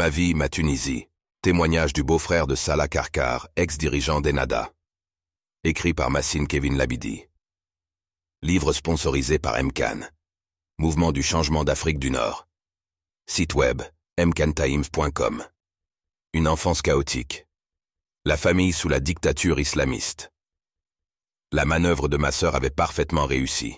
Ma vie, ma Tunisie. Témoignage du beau-frère de Salah Karkar, ex-dirigeant d'Enada. Écrit par Massine Kevin Labidi. Livre sponsorisé par MCAN. Mouvement du changement d'Afrique du Nord. Site web, mcantimes.com. Une enfance chaotique. La famille sous la dictature islamiste. La manœuvre de ma sœur avait parfaitement réussi.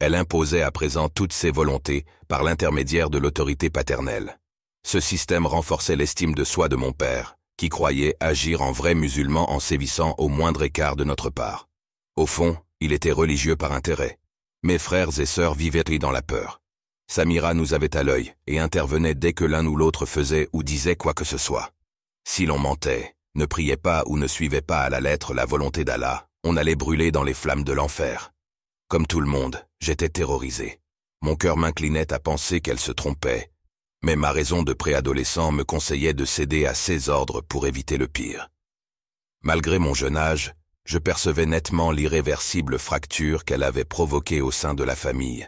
Elle imposait à présent toutes ses volontés par l'intermédiaire de l'autorité paternelle. Ce système renforçait l'estime de soi de mon père, qui croyait agir en vrai musulman en sévissant au moindre écart de notre part. Au fond, il était religieux par intérêt. Mes frères et sœurs vivaient dans la peur. Samira nous avait à l'œil et intervenait dès que l'un ou l'autre faisait ou disait quoi que ce soit. Si l'on mentait, ne priait pas ou ne suivait pas à la lettre la volonté d'Allah, on allait brûler dans les flammes de l'enfer. Comme tout le monde, j'étais terrorisé. Mon cœur m'inclinait à penser qu'elle se trompait, mais ma raison de préadolescent me conseillait de céder à ses ordres pour éviter le pire. Malgré mon jeune âge, je percevais nettement l'irréversible fracture qu'elle avait provoquée au sein de la famille,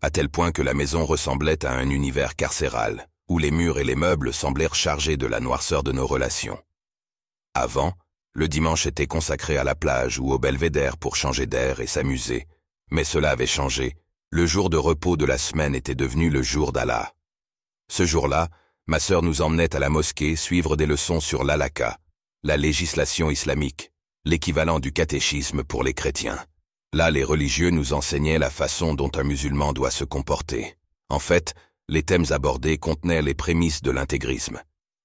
à tel point que la maison ressemblait à un univers carcéral, où les murs et les meubles semblèrent chargés de la noirceur de nos relations. Avant, le dimanche était consacré à la plage ou au belvédère pour changer d'air et s'amuser, mais cela avait changé, le jour de repos de la semaine était devenu le jour d'Allah, ce jour-là, ma sœur nous emmenait à la mosquée suivre des leçons sur l'alaka, la législation islamique, l'équivalent du catéchisme pour les chrétiens. Là, les religieux nous enseignaient la façon dont un musulman doit se comporter. En fait, les thèmes abordés contenaient les prémices de l'intégrisme.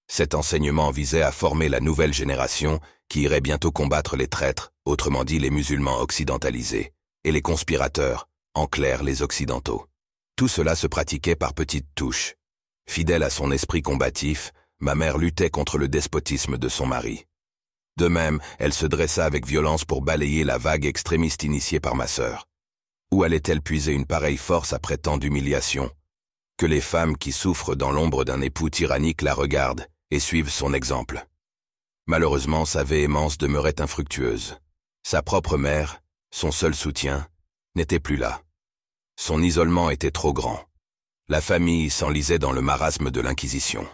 Cet enseignement visait à former la nouvelle génération qui irait bientôt combattre les traîtres, autrement dit les musulmans occidentalisés, et les conspirateurs, en clair les occidentaux. Tout cela se pratiquait par petites touches, Fidèle à son esprit combatif, ma mère luttait contre le despotisme de son mari. De même, elle se dressa avec violence pour balayer la vague extrémiste initiée par ma sœur. Où allait-elle puiser une pareille force après tant d'humiliation Que les femmes qui souffrent dans l'ombre d'un époux tyrannique la regardent et suivent son exemple. Malheureusement, sa véhémence demeurait infructueuse. Sa propre mère, son seul soutien, n'était plus là. Son isolement était trop grand. La famille s'enlisait dans le marasme de l'Inquisition.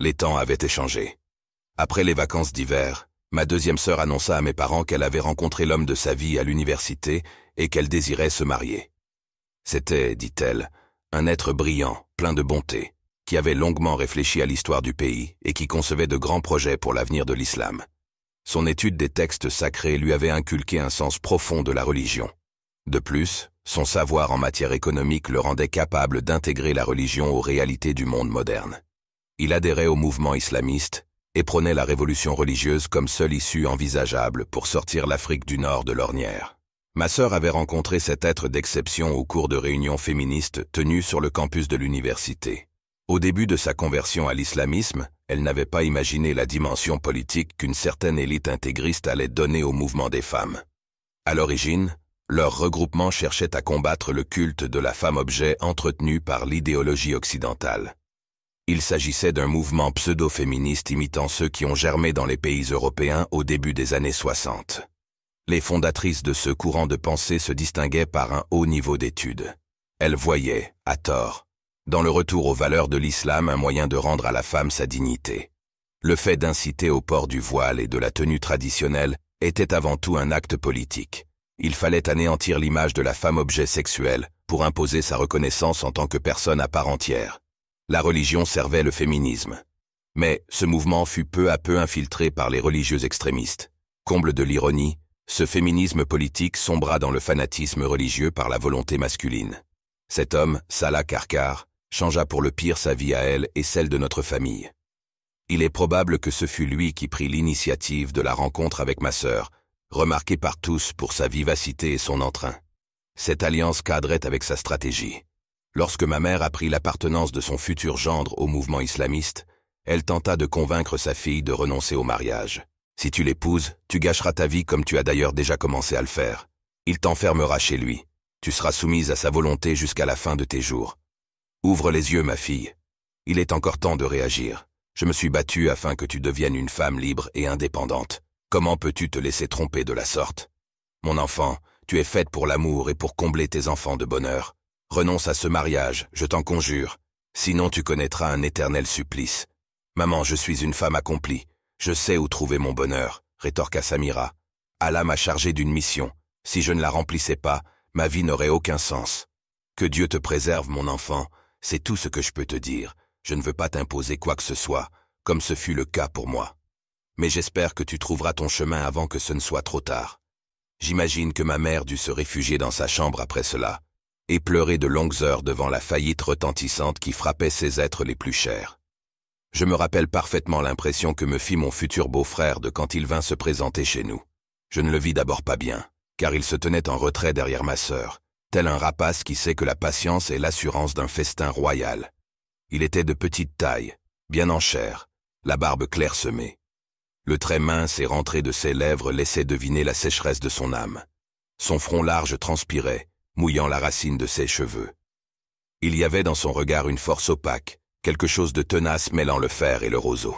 Les temps avaient échangé. Après les vacances d'hiver, ma deuxième sœur annonça à mes parents qu'elle avait rencontré l'homme de sa vie à l'université et qu'elle désirait se marier. C'était, dit-elle, un être brillant, plein de bonté, qui avait longuement réfléchi à l'histoire du pays et qui concevait de grands projets pour l'avenir de l'islam. Son étude des textes sacrés lui avait inculqué un sens profond de la religion. De plus, son savoir en matière économique le rendait capable d'intégrer la religion aux réalités du monde moderne. Il adhérait au mouvement islamiste et prônait la révolution religieuse comme seule issue envisageable pour sortir l'Afrique du Nord de l'ornière. Ma sœur avait rencontré cet être d'exception au cours de réunions féministes tenues sur le campus de l'université. Au début de sa conversion à l'islamisme, elle n'avait pas imaginé la dimension politique qu'une certaine élite intégriste allait donner au mouvement des femmes. À l'origine, leur regroupement cherchait à combattre le culte de la femme-objet entretenu par l'idéologie occidentale. Il s'agissait d'un mouvement pseudo-féministe imitant ceux qui ont germé dans les pays européens au début des années 60. Les fondatrices de ce courant de pensée se distinguaient par un haut niveau d'études. Elles voyaient, à tort, dans le retour aux valeurs de l'islam un moyen de rendre à la femme sa dignité. Le fait d'inciter au port du voile et de la tenue traditionnelle était avant tout un acte politique il fallait anéantir l'image de la femme objet sexuel pour imposer sa reconnaissance en tant que personne à part entière. La religion servait le féminisme. Mais ce mouvement fut peu à peu infiltré par les religieux extrémistes. Comble de l'ironie, ce féminisme politique sombra dans le fanatisme religieux par la volonté masculine. Cet homme, Salah Karkar, changea pour le pire sa vie à elle et celle de notre famille. Il est probable que ce fut lui qui prit l'initiative de la rencontre avec ma sœur, remarqué par tous pour sa vivacité et son entrain. Cette alliance cadrait avec sa stratégie. Lorsque ma mère apprit l'appartenance de son futur gendre au mouvement islamiste, elle tenta de convaincre sa fille de renoncer au mariage. Si tu l'épouses, tu gâcheras ta vie comme tu as d'ailleurs déjà commencé à le faire. Il t'enfermera chez lui. Tu seras soumise à sa volonté jusqu'à la fin de tes jours. Ouvre les yeux, ma fille. Il est encore temps de réagir. Je me suis battue afin que tu deviennes une femme libre et indépendante. Comment peux-tu te laisser tromper de la sorte Mon enfant, tu es faite pour l'amour et pour combler tes enfants de bonheur. Renonce à ce mariage, je t'en conjure. Sinon tu connaîtras un éternel supplice. Maman, je suis une femme accomplie. Je sais où trouver mon bonheur, rétorqua Samira. Allah m'a chargé d'une mission. Si je ne la remplissais pas, ma vie n'aurait aucun sens. Que Dieu te préserve, mon enfant, c'est tout ce que je peux te dire. Je ne veux pas t'imposer quoi que ce soit, comme ce fut le cas pour moi mais j'espère que tu trouveras ton chemin avant que ce ne soit trop tard. J'imagine que ma mère dut se réfugier dans sa chambre après cela, et pleurer de longues heures devant la faillite retentissante qui frappait ses êtres les plus chers. Je me rappelle parfaitement l'impression que me fit mon futur beau-frère de quand il vint se présenter chez nous. Je ne le vis d'abord pas bien, car il se tenait en retrait derrière ma sœur, tel un rapace qui sait que la patience est l'assurance d'un festin royal. Il était de petite taille, bien en chair, la barbe semée. Le trait mince et rentré de ses lèvres laissait deviner la sécheresse de son âme. Son front large transpirait, mouillant la racine de ses cheveux. Il y avait dans son regard une force opaque, quelque chose de tenace mêlant le fer et le roseau.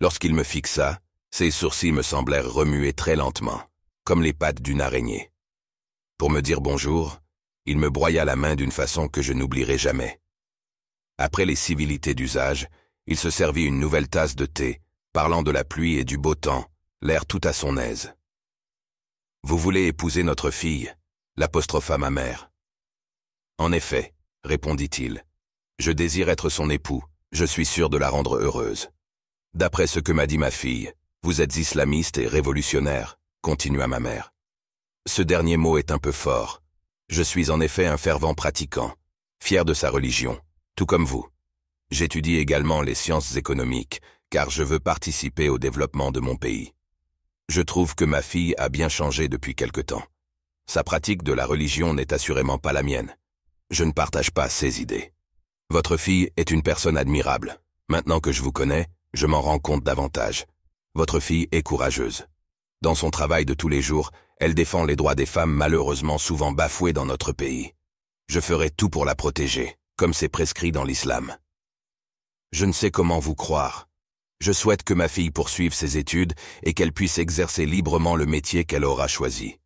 Lorsqu'il me fixa, ses sourcils me semblèrent remuer très lentement, comme les pattes d'une araignée. Pour me dire bonjour, il me broya la main d'une façon que je n'oublierai jamais. Après les civilités d'usage, il se servit une nouvelle tasse de thé parlant de la pluie et du beau temps, l'air tout à son aise. Vous voulez épouser notre fille, l'apostropha ma mère. En effet, répondit-il, je désire être son époux, je suis sûr de la rendre heureuse. D'après ce que m'a dit ma fille, vous êtes islamiste et révolutionnaire, continua ma mère. Ce dernier mot est un peu fort. Je suis en effet un fervent pratiquant, fier de sa religion, tout comme vous. J'étudie également les sciences économiques car je veux participer au développement de mon pays. Je trouve que ma fille a bien changé depuis quelque temps. Sa pratique de la religion n'est assurément pas la mienne. Je ne partage pas ses idées. Votre fille est une personne admirable. Maintenant que je vous connais, je m'en rends compte davantage. Votre fille est courageuse. Dans son travail de tous les jours, elle défend les droits des femmes malheureusement souvent bafoués dans notre pays. Je ferai tout pour la protéger, comme c'est prescrit dans l'islam. Je ne sais comment vous croire, je souhaite que ma fille poursuive ses études et qu'elle puisse exercer librement le métier qu'elle aura choisi.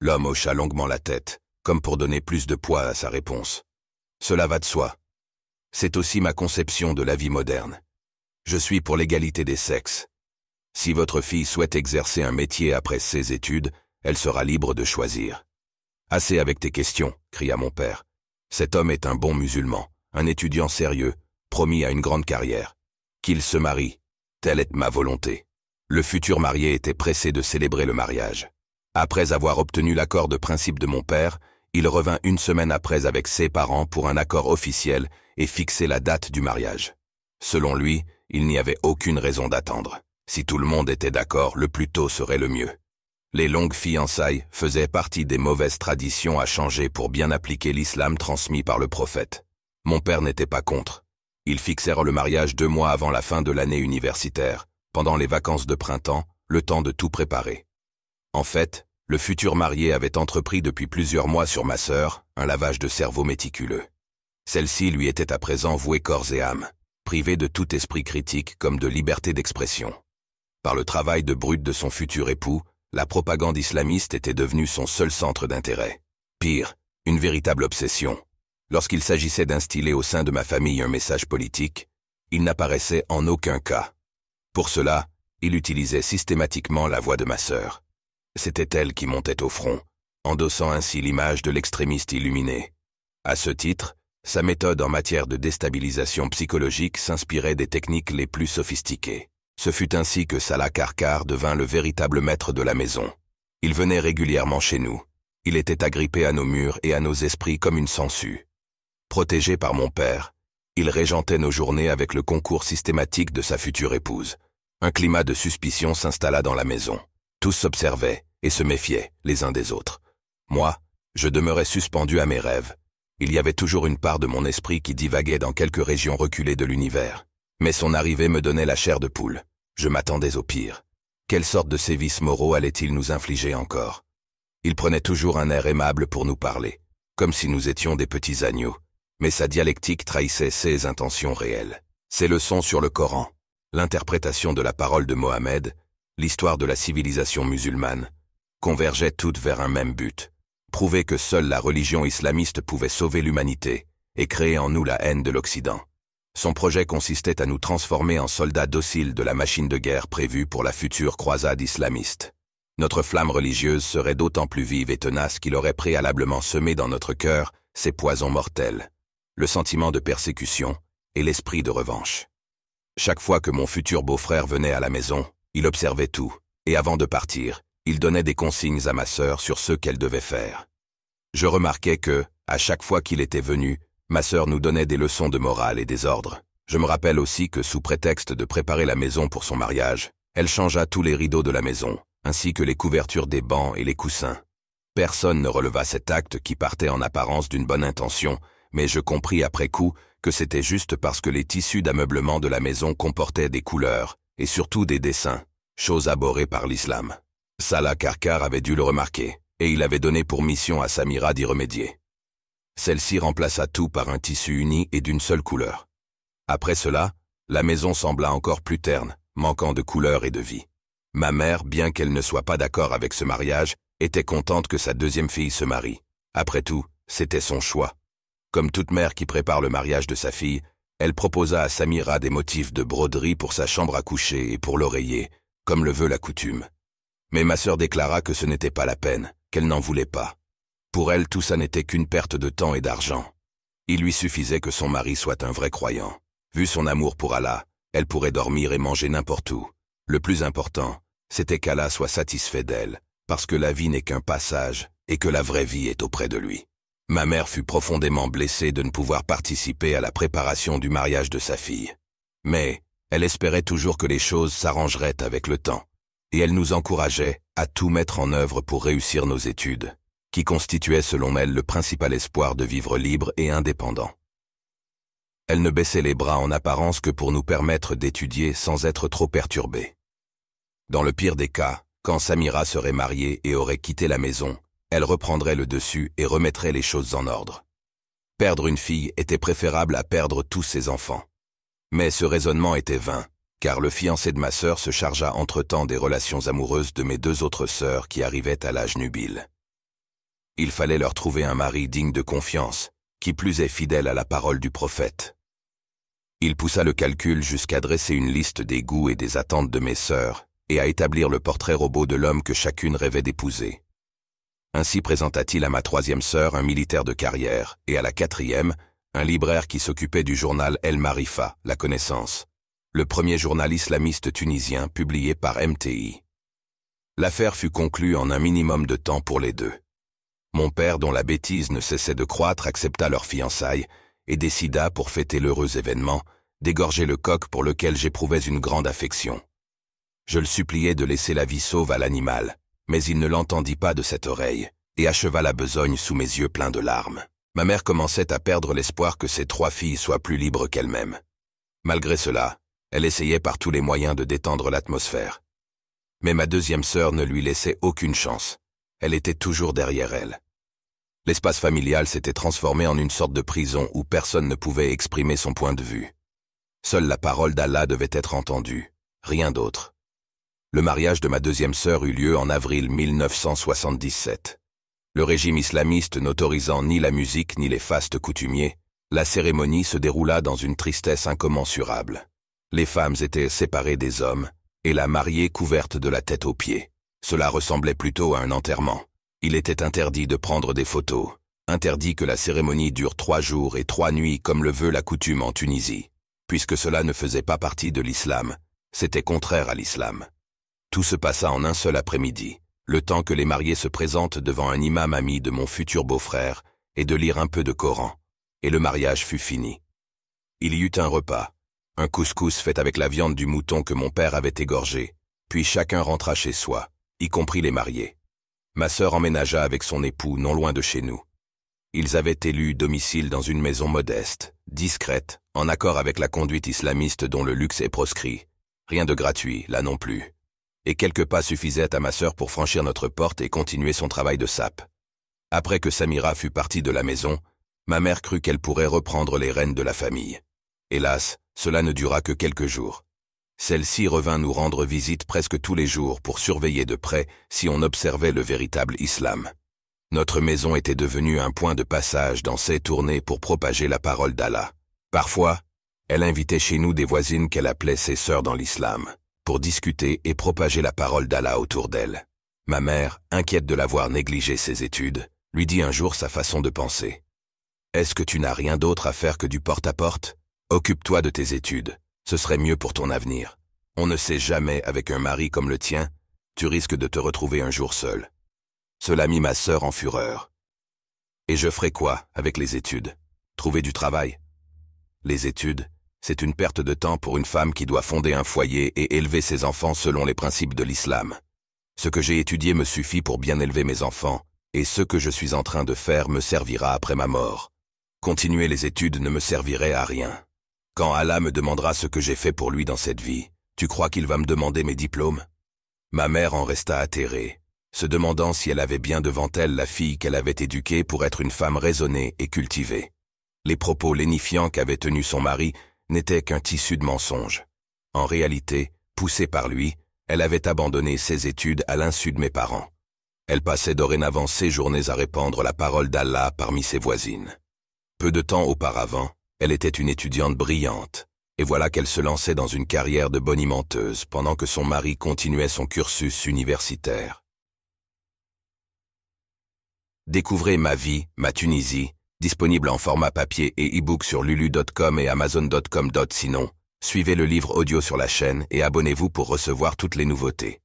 L'homme hocha longuement la tête, comme pour donner plus de poids à sa réponse. Cela va de soi. C'est aussi ma conception de la vie moderne. Je suis pour l'égalité des sexes. Si votre fille souhaite exercer un métier après ses études, elle sera libre de choisir. Assez avec tes questions, cria mon père. Cet homme est un bon musulman, un étudiant sérieux, promis à une grande carrière. Qu'il se marie, Telle est ma volonté. Le futur marié était pressé de célébrer le mariage. Après avoir obtenu l'accord de principe de mon père, il revint une semaine après avec ses parents pour un accord officiel et fixer la date du mariage. Selon lui, il n'y avait aucune raison d'attendre. Si tout le monde était d'accord, le plus tôt serait le mieux. Les longues fiançailles faisaient partie des mauvaises traditions à changer pour bien appliquer l'islam transmis par le prophète. Mon père n'était pas contre. Ils fixèrent le mariage deux mois avant la fin de l'année universitaire, pendant les vacances de printemps, le temps de tout préparer. En fait, le futur marié avait entrepris depuis plusieurs mois sur ma sœur un lavage de cerveau méticuleux. Celle-ci lui était à présent vouée corps et âme, privée de tout esprit critique comme de liberté d'expression. Par le travail de brute de son futur époux, la propagande islamiste était devenue son seul centre d'intérêt. Pire, une véritable obsession, Lorsqu'il s'agissait d'instiller au sein de ma famille un message politique, il n'apparaissait en aucun cas. Pour cela, il utilisait systématiquement la voix de ma sœur. C'était elle qui montait au front, endossant ainsi l'image de l'extrémiste illuminé. À ce titre, sa méthode en matière de déstabilisation psychologique s'inspirait des techniques les plus sophistiquées. Ce fut ainsi que Salah Karkar devint le véritable maître de la maison. Il venait régulièrement chez nous. Il était agrippé à nos murs et à nos esprits comme une sangsue. Protégé par mon père, il régentait nos journées avec le concours systématique de sa future épouse. Un climat de suspicion s'installa dans la maison. Tous s'observaient et se méfiaient les uns des autres. Moi, je demeurais suspendu à mes rêves. Il y avait toujours une part de mon esprit qui divaguait dans quelques régions reculées de l'univers. Mais son arrivée me donnait la chair de poule. Je m'attendais au pire. Quelle sorte de sévices moraux allait-il nous infliger encore Il prenait toujours un air aimable pour nous parler, comme si nous étions des petits agneaux mais sa dialectique trahissait ses intentions réelles. Ses leçons sur le Coran, l'interprétation de la parole de Mohammed, l'histoire de la civilisation musulmane, convergeaient toutes vers un même but, prouver que seule la religion islamiste pouvait sauver l'humanité et créer en nous la haine de l'Occident. Son projet consistait à nous transformer en soldats dociles de la machine de guerre prévue pour la future croisade islamiste. Notre flamme religieuse serait d'autant plus vive et tenace qu'il aurait préalablement semé dans notre cœur ces poisons mortels le sentiment de persécution et l'esprit de revanche. Chaque fois que mon futur beau-frère venait à la maison, il observait tout, et avant de partir, il donnait des consignes à ma sœur sur ce qu'elle devait faire. Je remarquais que, à chaque fois qu'il était venu, ma sœur nous donnait des leçons de morale et des ordres. Je me rappelle aussi que sous prétexte de préparer la maison pour son mariage, elle changea tous les rideaux de la maison, ainsi que les couvertures des bancs et les coussins. Personne ne releva cet acte qui partait en apparence d'une bonne intention, mais je compris après coup que c'était juste parce que les tissus d'ameublement de la maison comportaient des couleurs, et surtout des dessins, chose abhorrée par l'islam. Salah Karkar avait dû le remarquer, et il avait donné pour mission à Samira d'y remédier. Celle-ci remplaça tout par un tissu uni et d'une seule couleur. Après cela, la maison sembla encore plus terne, manquant de couleur et de vie. Ma mère, bien qu'elle ne soit pas d'accord avec ce mariage, était contente que sa deuxième fille se marie. Après tout, c'était son choix, comme toute mère qui prépare le mariage de sa fille, elle proposa à Samira des motifs de broderie pour sa chambre à coucher et pour l'oreiller, comme le veut la coutume. Mais ma sœur déclara que ce n'était pas la peine, qu'elle n'en voulait pas. Pour elle, tout ça n'était qu'une perte de temps et d'argent. Il lui suffisait que son mari soit un vrai croyant. Vu son amour pour Allah, elle pourrait dormir et manger n'importe où. Le plus important, c'était qu'Allah soit satisfait d'elle, parce que la vie n'est qu'un passage et que la vraie vie est auprès de lui. Ma mère fut profondément blessée de ne pouvoir participer à la préparation du mariage de sa fille. Mais elle espérait toujours que les choses s'arrangeraient avec le temps, et elle nous encourageait à tout mettre en œuvre pour réussir nos études, qui constituaient selon elle le principal espoir de vivre libre et indépendant. Elle ne baissait les bras en apparence que pour nous permettre d'étudier sans être trop perturbée. Dans le pire des cas, quand Samira serait mariée et aurait quitté la maison, elle reprendrait le dessus et remettrait les choses en ordre. Perdre une fille était préférable à perdre tous ses enfants. Mais ce raisonnement était vain, car le fiancé de ma sœur se chargea entre-temps des relations amoureuses de mes deux autres sœurs qui arrivaient à l'âge nubile. Il fallait leur trouver un mari digne de confiance, qui plus est fidèle à la parole du prophète. Il poussa le calcul jusqu'à dresser une liste des goûts et des attentes de mes sœurs, et à établir le portrait robot de l'homme que chacune rêvait d'épouser. Ainsi présenta-t-il à ma troisième sœur un militaire de carrière, et à la quatrième, un libraire qui s'occupait du journal El Marifa, La Connaissance, le premier journal islamiste tunisien publié par MTI. L'affaire fut conclue en un minimum de temps pour les deux. Mon père, dont la bêtise ne cessait de croître, accepta leur fiançailles et décida, pour fêter l'heureux événement, d'égorger le coq pour lequel j'éprouvais une grande affection. Je le suppliais de laisser la vie sauve à l'animal, mais il ne l'entendit pas de cette oreille, et acheva la besogne sous mes yeux pleins de larmes. Ma mère commençait à perdre l'espoir que ses trois filles soient plus libres qu'elle-même. Malgré cela, elle essayait par tous les moyens de détendre l'atmosphère. Mais ma deuxième sœur ne lui laissait aucune chance. Elle était toujours derrière elle. L'espace familial s'était transformé en une sorte de prison où personne ne pouvait exprimer son point de vue. Seule la parole d'Allah devait être entendue, rien d'autre. Le mariage de ma deuxième sœur eut lieu en avril 1977. Le régime islamiste n'autorisant ni la musique ni les fastes coutumiers, la cérémonie se déroula dans une tristesse incommensurable. Les femmes étaient séparées des hommes, et la mariée couverte de la tête aux pieds. Cela ressemblait plutôt à un enterrement. Il était interdit de prendre des photos, interdit que la cérémonie dure trois jours et trois nuits comme le veut la coutume en Tunisie. Puisque cela ne faisait pas partie de l'islam, c'était contraire à l'islam. Tout se passa en un seul après-midi, le temps que les mariés se présentent devant un imam ami de mon futur beau-frère et de lire un peu de Coran, et le mariage fut fini. Il y eut un repas, un couscous fait avec la viande du mouton que mon père avait égorgé, puis chacun rentra chez soi, y compris les mariés. Ma sœur emménagea avec son époux non loin de chez nous. Ils avaient élu domicile dans une maison modeste, discrète, en accord avec la conduite islamiste dont le luxe est proscrit. Rien de gratuit, là non plus et quelques pas suffisaient à ma sœur pour franchir notre porte et continuer son travail de sape. Après que Samira fut partie de la maison, ma mère crut qu'elle pourrait reprendre les rênes de la famille. Hélas, cela ne dura que quelques jours. Celle-ci revint nous rendre visite presque tous les jours pour surveiller de près si on observait le véritable islam. Notre maison était devenue un point de passage dans ses tournées pour propager la parole d'Allah. Parfois, elle invitait chez nous des voisines qu'elle appelait ses sœurs dans l'islam pour discuter et propager la parole d'Allah autour d'elle. Ma mère, inquiète de l'avoir négligé ses études, lui dit un jour sa façon de penser. Est-ce que tu n'as rien d'autre à faire que du porte-à-porte -porte à porte occupe toi de tes études, ce serait mieux pour ton avenir. On ne sait jamais avec un mari comme le tien, tu risques de te retrouver un jour seul. Cela mit ma sœur en fureur. Et je ferai quoi avec les études Trouver du travail Les études, c'est une perte de temps pour une femme qui doit fonder un foyer et élever ses enfants selon les principes de l'islam. Ce que j'ai étudié me suffit pour bien élever mes enfants, et ce que je suis en train de faire me servira après ma mort. Continuer les études ne me servirait à rien. Quand Allah me demandera ce que j'ai fait pour lui dans cette vie, tu crois qu'il va me demander mes diplômes Ma mère en resta atterrée, se demandant si elle avait bien devant elle la fille qu'elle avait éduquée pour être une femme raisonnée et cultivée. Les propos lénifiants qu'avait tenus son mari n'était qu'un tissu de mensonges. En réalité, poussée par lui, elle avait abandonné ses études à l'insu de mes parents. Elle passait dorénavant ses journées à répandre la parole d'Allah parmi ses voisines. Peu de temps auparavant, elle était une étudiante brillante, et voilà qu'elle se lançait dans une carrière de bonimenteuse pendant que son mari continuait son cursus universitaire. Découvrez ma vie, ma Tunisie, Disponible en format papier et e-book sur lulu.com et amazon.com. Sinon, suivez le livre audio sur la chaîne et abonnez-vous pour recevoir toutes les nouveautés.